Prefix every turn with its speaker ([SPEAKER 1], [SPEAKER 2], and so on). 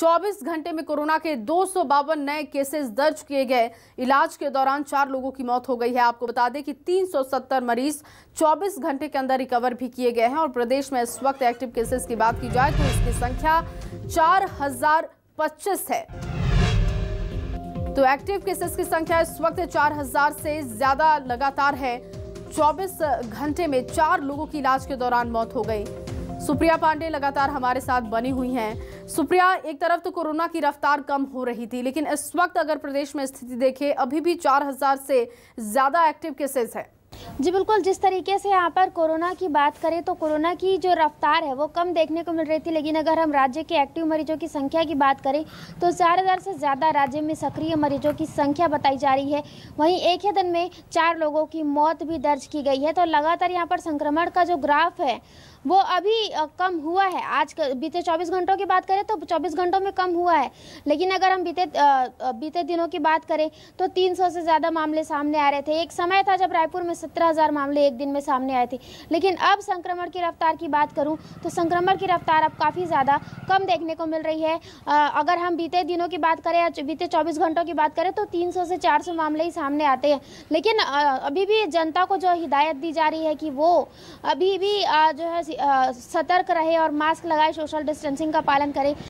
[SPEAKER 1] 24 घंटे में कोरोना के दो नए केसेस दर्ज किए गए इलाज के दौरान चार लोगों की मौत हो गई है आपको बता दें कि 370 मरीज 24 घंटे के अंदर रिकवर भी किए गए हैं और प्रदेश में इस वक्त एक्टिव केसेस की बात की जाए तो इसकी संख्या चार है तो एक्टिव केसेस की संख्या इस वक्त 4000 से ज्यादा लगातार है 24 घंटे में चार लोगों की इलाज के दौरान मौत हो गई सुप्रिया पांडे लगातार हमारे साथ बनी हुई हैं सुप्रिया एक तरफ तो कोरोना की रफ्तार कम हो रही थी लेकिन इस वक्त अगर प्रदेश में स्थिति देखें अभी भी 4000 से ज़्यादा एक्टिव केसेस हैं जी बिल्कुल जिस तरीके से यहाँ पर कोरोना की बात
[SPEAKER 2] करें तो कोरोना की जो रफ्तार है वो कम देखने को मिल रही थी लेकिन अगर हम राज्य के एक्टिव मरीजों की संख्या की बात करें तो चार हज़ार से ज़्यादा राज्य में सक्रिय मरीजों की संख्या बताई जा रही है वहीं एक ही दिन में चार लोगों की मौत भी दर्ज की गई है तो लगातार यहाँ पर संक्रमण का जो ग्राफ है वो अभी कम हुआ है आज बीते 24 घंटों की बात करें तो 24 घंटों में कम हुआ है लेकिन अगर हम बीते बीते दिनों की बात करें तो 300 से ज़्यादा मामले सामने आ रहे थे एक समय था जब रायपुर में सत्रह मामले एक दिन में सामने आए थे लेकिन अब संक्रमण की रफ्तार की बात करूँ तो संक्रमण की रफ्तार अब काफ़ी ज़्यादा कम देखने को मिल रही है अगर हम बीते दिनों की बात करें या बीते चौबीस घंटों की बात करें तो तीन से चार मामले ही सामने आते हैं लेकिन अभी भी जनता को जो हिदायत दी जा रही है कि वो अभी भी जो है सतर्क रहे और मास्क लगाए सोशल डिस्टेंसिंग का पालन करें